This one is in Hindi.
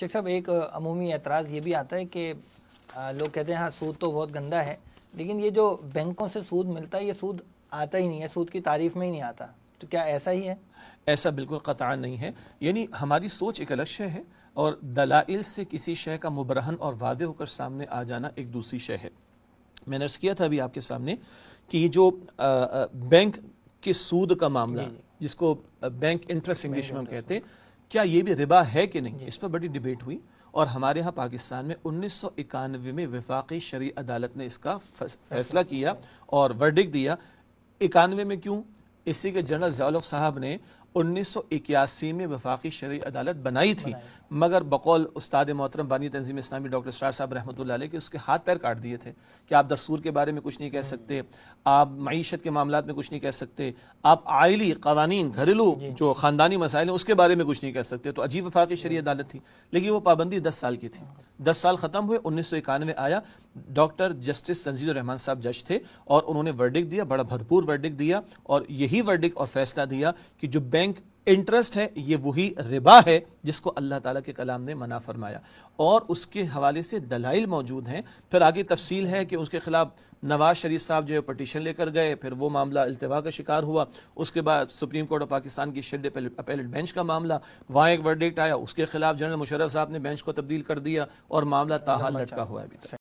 शेख साहब एक अमूमी एतराज़ ये भी आता है कि लोग कहते हैं हाँ सूद तो बहुत गंदा है लेकिन ये जो बैंकों से सूद मिलता है ये सूद आता ही नहीं है सूद की तारीफ में ही नहीं आता तो क्या ऐसा ही है ऐसा बिल्कुल कतार नहीं है यानी हमारी सोच एक अलग शय है और दलाइल से किसी शय का मुबरहन और वादे होकर सामने आ जाना एक दूसरी शय है मैंने अर्ज किया था अभी आपके सामने कि ये जो बैंक के सूद का मामला जिसको बैंक इंटरेस्ट इंग्लिश में हम कहते हैं क्या ये भी रिबा है कि नहीं इस पर बड़ी डिबेट हुई और हमारे यहाँ पाकिस्तान में उन्नीस सौ इक्यानवे में विफाक़ी शरी अदालत ने इसका फैसला किया और वर्डिक दिया इक्यानवे में क्यों इसी के जनरल जयाल साहब ने उन्नीस में वफाकी शरी अदालत बनाई थी मगर बकौल उस्ताद मोहतरम बानी तंजीम इस्लामी डॉक्टर स्टार साहब रहमत के उसके हाथ पैर काट दिए थे कि आप दस्तूर के बारे में कुछ नहीं कह सकते आप मीशत के मामला में कुछ नहीं कह सकते आप आयली कवानीन घरेलू जो ख़ानदानी मसाइल हैं उसके बारे में कुछ नहीं कह सकते तो अजीब वफाकी शरी अदालत थी लेकिन वो पाबंदी दस साल की थी दस साल ख़त्म हुए उन्नीस सौ इक्यानवे आया डॉक्टर जस्टिस संजीदुर रहमान साहब जज थे और उन्होंने वर्डिक दिया बड़ा भरपूर वर्डिक दिया और यही वर्डिक और फैसला दिया कि जो बैंक इंटरेस्ट है ये वही रिबा है जिसको अल्लाह ताला के कलाम ने मना फरमाया और उसके हवाले से दलाइल मौजूद हैं फिर आगे तफसील है कि उसके खिलाफ नवाज शरीफ साहब जो है पटिशन लेकर गए फिर वो मामला अल्तवा का शिकार हुआ उसके बाद सुप्रीम कोर्ट ऑफ पाकिस्तान की शेड अपेलेट बेंच का मामला वहाँ एक वर्डिक्ट आया उसके खिलाफ जनरल मुशरफ साहब ने बेंच को तब्दील कर दिया और मामला ताहा लटका हुआ है अभी तक